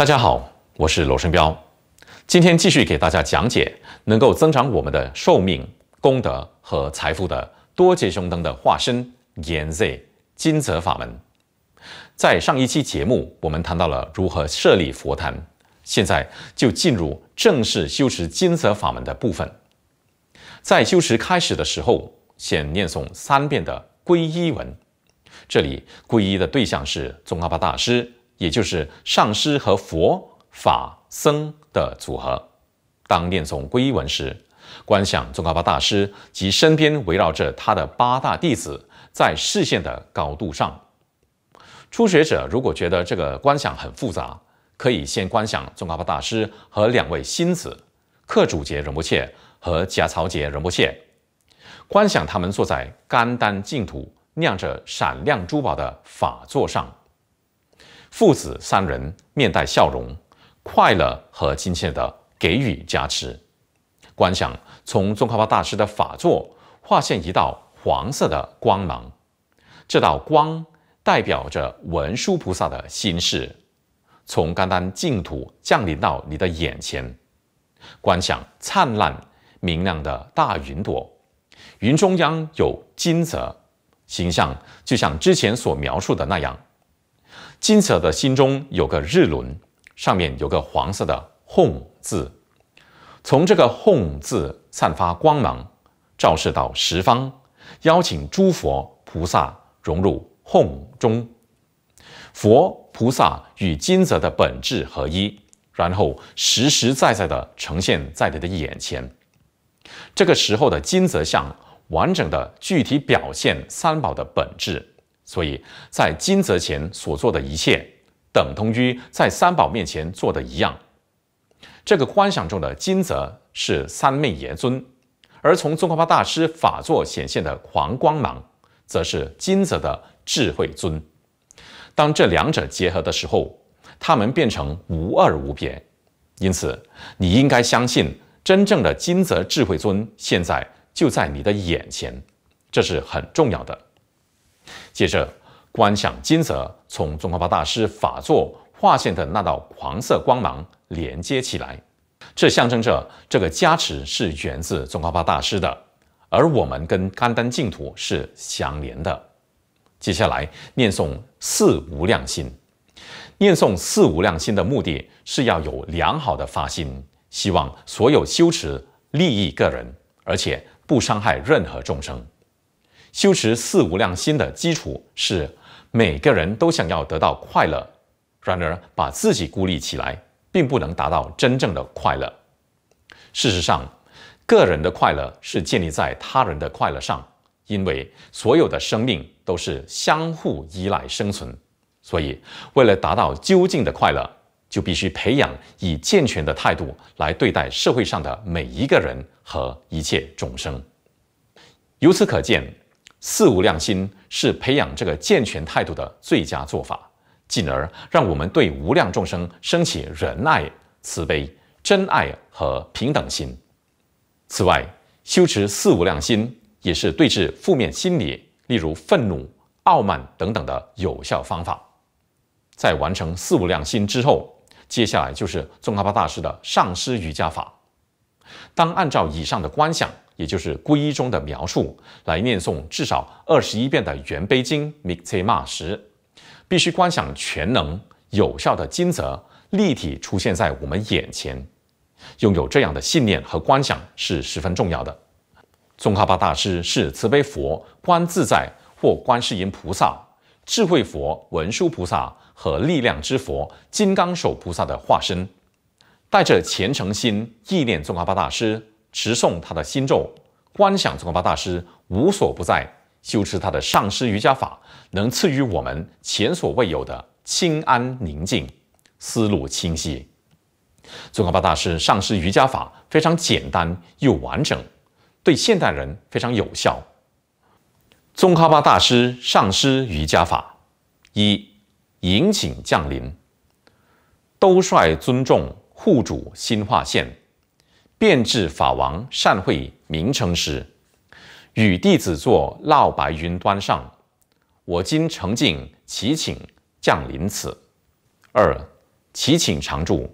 大家好，我是罗生标，今天继续给大家讲解能够增长我们的寿命、功德和财富的多劫圣灯的化身——严子金泽法门。在上一期节目，我们谈到了如何设立佛坛，现在就进入正式修持金泽法门的部分。在修持开始的时候，先念诵三遍的皈依文，这里皈依的对象是宗喀巴大师。也就是上师和佛法僧的组合。当念诵皈依文时，观想宗喀巴大师及身边围绕着他的八大弟子，在视线的高度上。初学者如果觉得这个观想很复杂，可以先观想宗喀巴大师和两位新子，克主杰仁波切和贾曹杰仁波切，观想他们坐在甘丹净土、酿着闪亮珠宝的法座上。父子三人面带笑容，快乐和亲切的给予加持。观想从宗喀巴大师的法座，化现一道黄色的光芒，这道光代表着文殊菩萨的心事，从甘丹净土降临到你的眼前。观想灿烂明亮的大云朵，云中央有金泽形象，就像之前所描述的那样。金泽的心中有个日轮，上面有个黄色的“空”字，从这个“空”字散发光芒，照射到十方，邀请诸佛菩萨融入“轰”中，佛菩萨与金泽的本质合一，然后实实在在的呈现在你的眼前。这个时候的金泽像，完整的具体表现三宝的本质。所以在金泽前所做的一切，等同于在三宝面前做的一样。这个观想中的金泽是三昧耶尊，而从宗喀巴大师法座显现的黄光芒，则是金泽的智慧尊。当这两者结合的时候，他们变成无二无别。因此，你应该相信真正的金泽智慧尊现在就在你的眼前，这是很重要的。接着，观想金泽从宗喀巴大师法座化现的那道黄色光芒连接起来，这象征着这个加持是源自宗喀巴大师的，而我们跟甘丹净土是相连的。接下来，念诵四无量心。念诵四无量心的目的是要有良好的发心，希望所有修持利益个人，而且不伤害任何众生。修持四无量心的基础是每个人都想要得到快乐，然而把自己孤立起来，并不能达到真正的快乐。事实上，个人的快乐是建立在他人的快乐上，因为所有的生命都是相互依赖生存。所以，为了达到究竟的快乐，就必须培养以健全的态度来对待社会上的每一个人和一切众生。由此可见。四无量心是培养这个健全态度的最佳做法，进而让我们对无量众生升起仁爱、慈悲、真爱和平等心。此外，修持四无量心也是对治负面心理，例如愤怒、傲慢等等的有效方法。在完成四无量心之后，接下来就是宗喀巴大师的上师瑜伽法。当按照以上的观想。也就是皈依中的描述，来念诵至少二十一遍的《圆悲经》m i 米 m a 时，必须观想全能有效的金泽立体出现在我们眼前。拥有这样的信念和观想是十分重要的。宗喀巴大师是慈悲佛观自在或观世音菩萨、智慧佛文殊菩萨和力量之佛金刚手菩萨的化身。带着虔诚心意念宗喀巴大师。持诵他的心咒，观想宗喀巴大师无所不在；修持他的上师瑜伽法，能赐予我们前所未有的清安宁静、思路清晰。宗喀巴大师上师瑜伽法非常简单又完整，对现代人非常有效。宗喀巴大师上师瑜伽法：一、引请降临，都率尊重护主心化现。遍至法王善会名称时，与弟子坐绕白云端上。我今诚敬祈请降临此。二祈请常住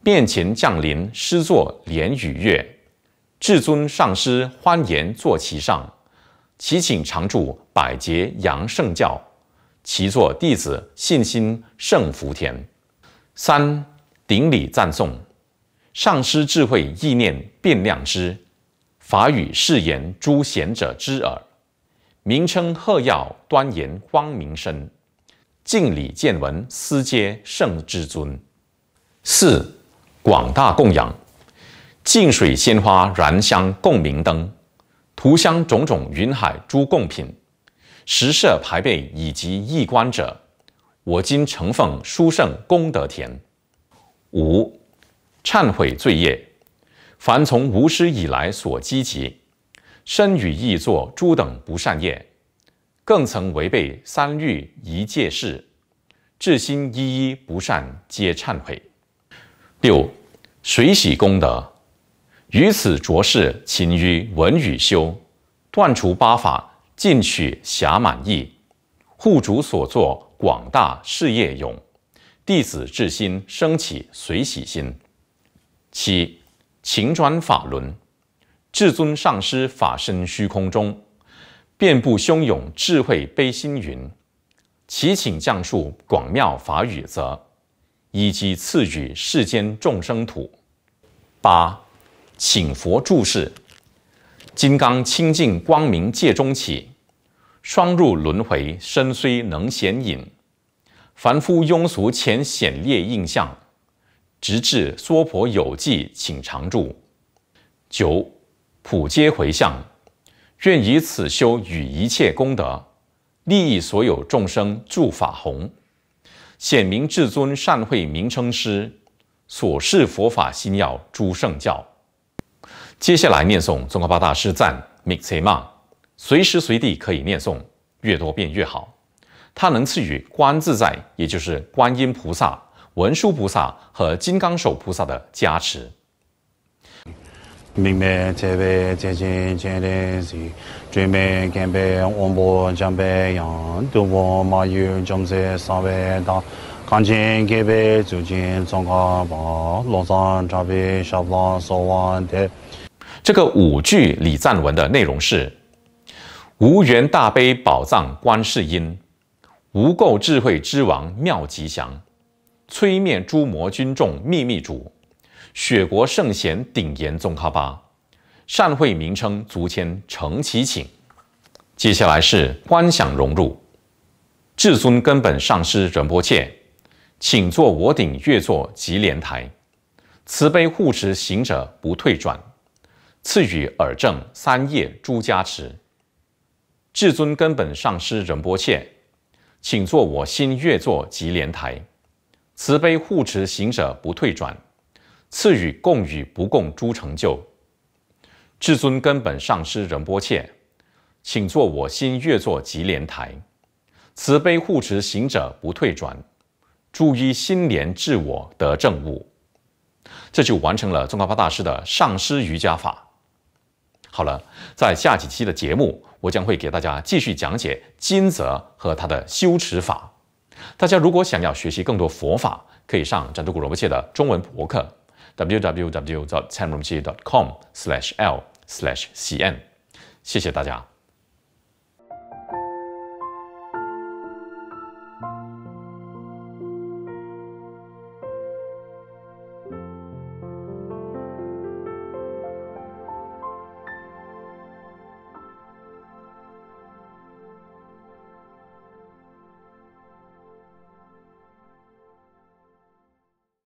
面前降临，师座莲与月，至尊上师欢颜坐其上。祈请常住百劫扬圣教，其作弟子信心胜福田。三顶礼赞颂。上师智慧意念辩量之法语誓言诸贤者之耳名称鹤药端严光明身敬礼见闻思皆圣至尊四广大供养净水鲜花燃香共明灯涂香种种云海诸供品十色排辈以及义观者我今诚奉殊胜功德田五。忏悔罪业，凡从无始以来所积集，身与意作诸等不善业，更曾违背三律一戒事，至心一一不善皆忏悔。六随喜功德，于此着世勤于文与修，断除八法尽取暇满意，护主所作广大事业勇，弟子至心升起随喜心。七，请转法轮，至尊上师法身虚空中，遍布汹涌智慧悲心云，祈请降述广妙法语则，以及赐予世间众生土。八，请佛注视，金刚清净光明界中起，双入轮回身虽能显隐，凡夫庸俗浅显列印象。直至娑婆有记，请常住。九普皆回向，愿以此修与一切功德，利益所有众生，助法宏显明至尊善慧名称师，所示佛法心要诸圣教。接下来念诵宗喀巴大师赞，m i 米 m a 随时随地可以念诵，越多便越好。他能赐予观自在，也就是观音菩萨。文殊菩萨和金刚手菩萨的加持。这个五句礼赞文的内容是：无缘大悲宝藏观世音，无垢智慧之王妙吉祥。摧灭诸魔军众秘密主，雪国圣贤顶严宗哈巴，善会名称足千承其请。接下来是观想融入，至尊根本上师仁波切，请坐我顶月座吉莲台，慈悲护持行者不退转，赐予尔正三业诸加持。至尊根本上师仁波切，请坐我心月座吉莲台。慈悲护持行者不退转，赐予共与不共诸成就，至尊根本上师仁波切，请坐我心月座即莲台，慈悲护持行者不退转，诸依心莲至我得正悟，这就完成了宗喀巴大师的上师瑜伽法。好了，在下几期的节目，我将会给大家继续讲解金泽和他的修持法。大家如果想要学习更多佛法，可以上展都古罗伯切的中文博客，w w w. t o m 古 dot .com/slash/l/slash-cn。谢谢大家。